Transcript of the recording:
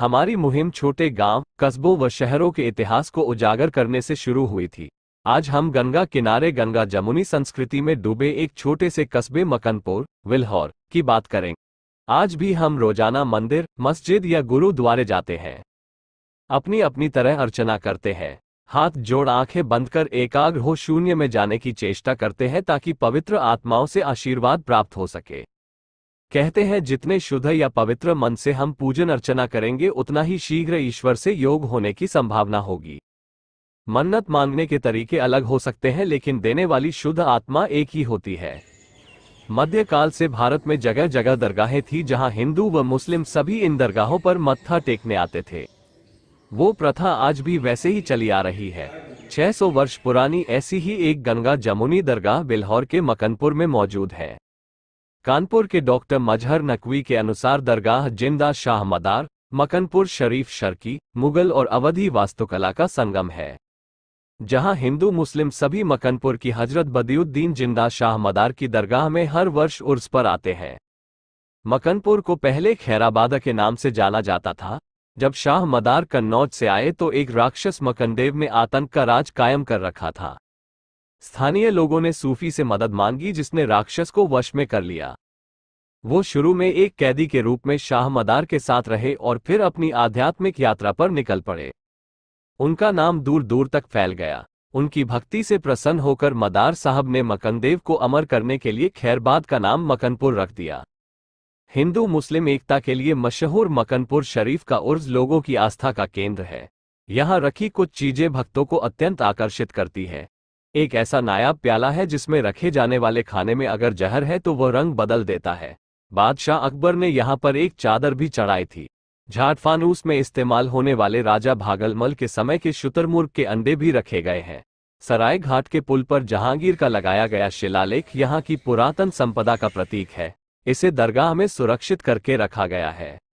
हमारी मुहिम छोटे गांव, कस्बों व शहरों के इतिहास को उजागर करने से शुरू हुई थी आज हम गंगा किनारे गंगा जमुनी संस्कृति में डूबे एक छोटे से कस्बे मकनपुर विल्हौर की बात करें आज भी हम रोजाना मंदिर मस्जिद या गुरुद्वारे जाते हैं अपनी अपनी तरह अर्चना करते हैं हाथ जोड़ आंखें बंद कर एकाग्र हो शून्य में जाने की चेष्टा करते हैं ताकि पवित्र आत्माओं से आशीर्वाद प्राप्त हो सके कहते हैं जितने शुद्ध या पवित्र मन से हम पूजन अर्चना करेंगे उतना ही शीघ्र ईश्वर से योग होने की संभावना होगी मन्नत मांगने के तरीके अलग हो सकते हैं लेकिन देने वाली शुद्ध आत्मा एक ही होती है मध्यकाल से भारत में जगह जगह दरगाहें थी जहां हिंदू व मुस्लिम सभी इन दरगाहों पर मत्था टेकने आते थे वो प्रथा आज भी वैसे ही चली आ रही है 600 वर्ष पुरानी ऐसी ही एक गंगा जमुनी दरगाह बिल्हौर के मकनपुर में मौजूद है कानपुर के डॉक्टर मजहर नकवी के अनुसार दरगाह जिंदा शाह मदार मकनपुर शरीफ शर्की मुगल और अवधि वास्तुकला का संगम है जहां हिंदू मुस्लिम सभी मकनपुर की हजरत बदीउद्दीन जिंदा शाह मदार की दरगाह में हर वर्ष उर्स पर आते हैं मकनपुर को पहले खैराबादा के नाम से जाना जाता था जब शाह मदार कन्नौज से आए तो एक राक्षस मकनदेव में आतंक का राज कायम कर रखा था स्थानीय लोगों ने सूफी से मदद मांगी जिसने राक्षस को वश में कर लिया वो शुरू में एक कैदी के रूप में शाह मदार के साथ रहे और फिर अपनी आध्यात्मिक यात्रा पर निकल पड़े उनका नाम दूर दूर तक फैल गया उनकी भक्ति से प्रसन्न होकर मदार साहब ने मकनदेव को अमर करने के लिए खैरबाद का नाम मकनपुर रख दिया हिंदू मुस्लिम एकता के लिए मशहूर मकनपुर शरीफ का उर्ज लोगों की आस्था का केंद्र है यहाँ रखी कुछ चीजें भक्तों को अत्यंत आकर्षित करती है एक ऐसा नायाब प्याला है जिसमें रखे जाने वाले खाने में अगर जहर है तो वह रंग बदल देता है बादशाह अकबर ने यहाँ पर एक चादर भी चढ़ाई थी झाटफानूस में इस्तेमाल होने वाले राजा भागलमल के समय के शुतरमुर्ग के अंडे भी रखे गए हैं सराय घाट के पुल पर जहांगीर का लगाया गया शिलालेख यहाँ की पुरातन संपदा का प्रतीक है इसे दरगाह में सुरक्षित करके रखा गया है